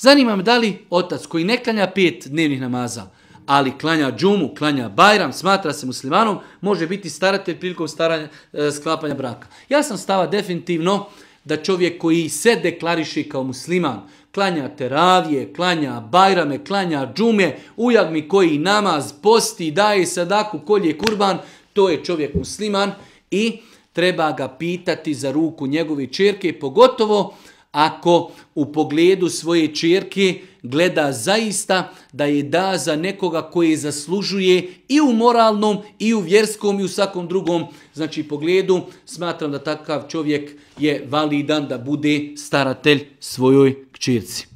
Zanima me da li otac koji ne klanja pet dnevnih namaza, ali klanja džumu, klanja bajram, smatra se muslimanom, može biti staratelj prilikom staranja, e, sklapanja braka. Ja sam stava definitivno da čovjek koji se deklariši kao musliman, klanja teravije, klanja bajrame, klanja džume, ujag mi koji namaz posti, daje sadaku, kolje kurban, to je čovjek musliman i treba ga pitati za ruku njegove čerke, pogotovo uh, ako u pogledu svoje čerke gleda zaista da je da za nekoga koji zaslužuje i u moralnom i u vjerskom i u svakom drugom znači pogledu smatram da takav čovjek je validan da bude staratelj svojoj kćerci